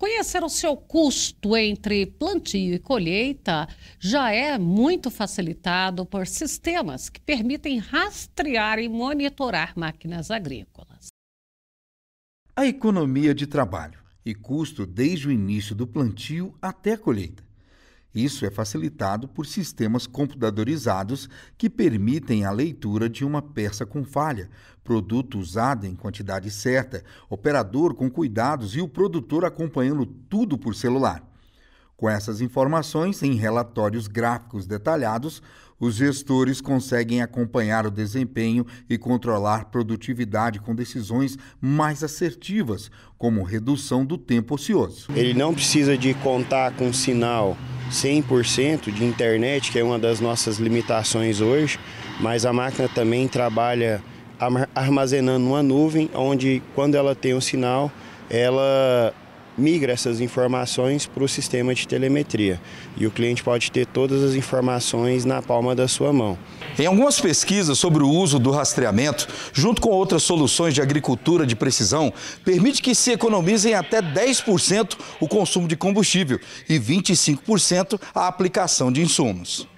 Conhecer o seu custo entre plantio e colheita já é muito facilitado por sistemas que permitem rastrear e monitorar máquinas agrícolas. A economia de trabalho e custo desde o início do plantio até a colheita isso é facilitado por sistemas computadorizados que permitem a leitura de uma peça com falha, produto usado em quantidade certa, operador com cuidados e o produtor acompanhando tudo por celular. Com essas informações em relatórios gráficos detalhados, os gestores conseguem acompanhar o desempenho e controlar produtividade com decisões mais assertivas, como redução do tempo ocioso. Ele não precisa de contar com sinal 100% de internet, que é uma das nossas limitações hoje, mas a máquina também trabalha armazenando uma nuvem, onde quando ela tem o um sinal, ela migra essas informações para o sistema de telemetria e o cliente pode ter todas as informações na palma da sua mão. Em algumas pesquisas sobre o uso do rastreamento, junto com outras soluções de agricultura de precisão, permite que se economizem até 10% o consumo de combustível e 25% a aplicação de insumos.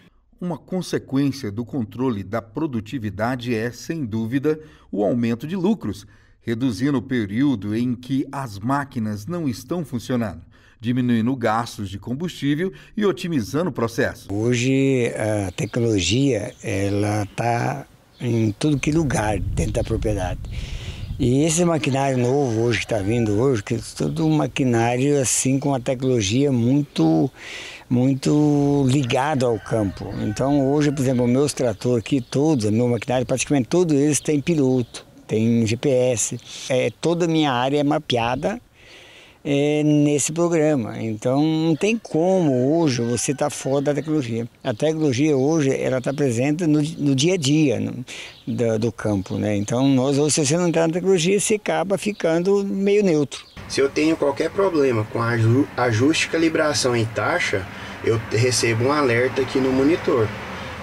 Uma consequência do controle da produtividade é, sem dúvida, o aumento de lucros reduzindo o período em que as máquinas não estão funcionando, diminuindo gastos de combustível e otimizando o processo. Hoje a tecnologia ela está em tudo que lugar dentro da propriedade. E esse maquinário novo hoje que está vindo hoje, que é todo um maquinário assim com a tecnologia muito muito ligado ao campo. Então hoje, por exemplo, meus tratores aqui todos, meu maquinário praticamente todos eles têm piloto tem GPS. É, toda a minha área é mapeada é, nesse programa. Então não tem como hoje você estar tá fora da tecnologia. A tecnologia hoje ela está presente no, no, dia a dia no, do, do, campo, né? Então nós se você não entrar na tecnologia você acaba ficando meio neutro. Se eu tenho qualquer problema com ajuste, calibração em taxa, eu recebo um alerta aqui no monitor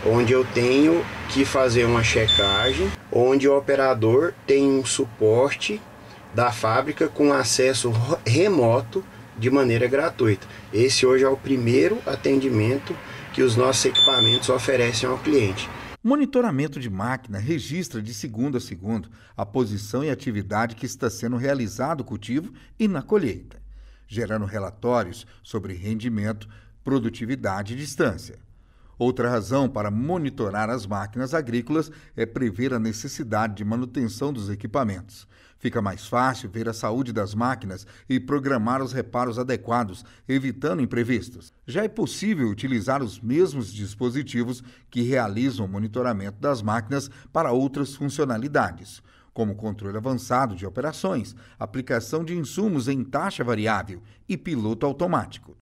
onde eu tenho que fazer uma checagem, onde o operador tem um suporte da fábrica com acesso remoto de maneira gratuita. Esse hoje é o primeiro atendimento que os nossos equipamentos oferecem ao cliente. Monitoramento de máquina registra de segundo a segundo a posição e atividade que está sendo realizado o cultivo e na colheita, gerando relatórios sobre rendimento, produtividade e distância. Outra razão para monitorar as máquinas agrícolas é prever a necessidade de manutenção dos equipamentos. Fica mais fácil ver a saúde das máquinas e programar os reparos adequados, evitando imprevistos. Já é possível utilizar os mesmos dispositivos que realizam o monitoramento das máquinas para outras funcionalidades como controle avançado de operações, aplicação de insumos em taxa variável e piloto automático.